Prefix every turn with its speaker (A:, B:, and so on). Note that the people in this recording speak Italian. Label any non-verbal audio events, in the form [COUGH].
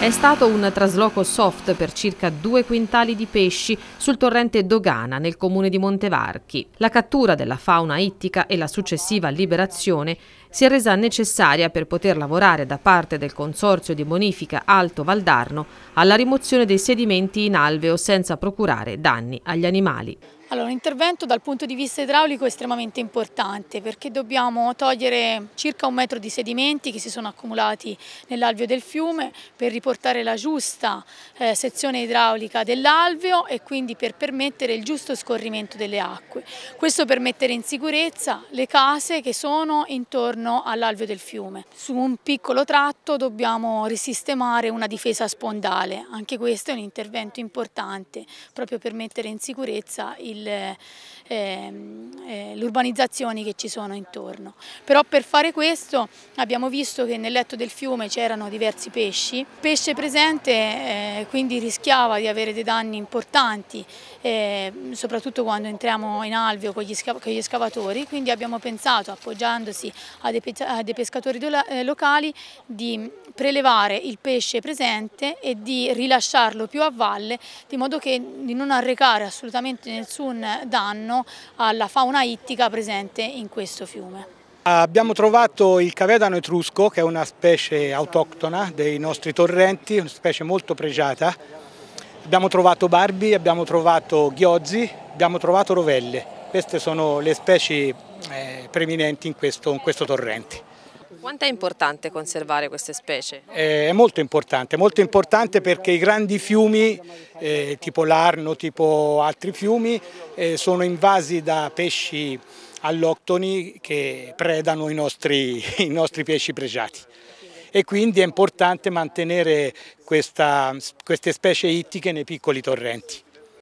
A: È stato un trasloco soft per circa due quintali di pesci sul torrente Dogana nel comune di Montevarchi. La cattura della fauna ittica e la successiva liberazione si è resa necessaria per poter lavorare da parte del Consorzio di Bonifica Alto Valdarno alla rimozione dei sedimenti in alveo senza procurare danni agli animali.
B: Allora, l'intervento dal punto di vista idraulico è estremamente importante perché dobbiamo togliere circa un metro di sedimenti che si sono accumulati nell'alveo del fiume per riportare la giusta eh, sezione idraulica dell'alveo e quindi per permettere il giusto scorrimento delle acque. Questo per mettere in sicurezza le case che sono intorno all'alveo del fiume. Su un piccolo tratto dobbiamo risistemare una difesa spondale, anche questo è un intervento importante proprio per mettere in sicurezza il l'urbanizzazione ehm, eh, urbanizzazioni che ci sono intorno. Però per fare questo abbiamo visto che nel letto del fiume c'erano diversi pesci, il pesce presente eh, quindi rischiava di avere dei danni importanti, eh, soprattutto quando entriamo in alveo con gli, con gli, scavatori, quindi abbiamo pensato appoggiandosi a dei, a dei pescatori eh, locali di prelevare il pesce presente e di rilasciarlo più a valle di modo che di non arrecare assolutamente nessun danno alla fauna ittica presente in questo fiume.
C: Abbiamo trovato il cavedano etrusco che è una specie autoctona dei nostri torrenti, una specie molto pregiata. Abbiamo trovato barbi, abbiamo trovato ghiozzi, abbiamo trovato rovelle. Queste sono le specie eh, preminenti in questo, in questo torrente.
A: Quanto è importante conservare queste specie?
C: Eh, è molto importante, molto importante perché i grandi fiumi, eh, tipo l'Arno, tipo altri fiumi, eh, sono invasi da pesci alloctoni che predano i nostri, [LAUGHS] i nostri pesci pregiati e quindi è importante mantenere questa, queste specie ittiche nei piccoli torrenti.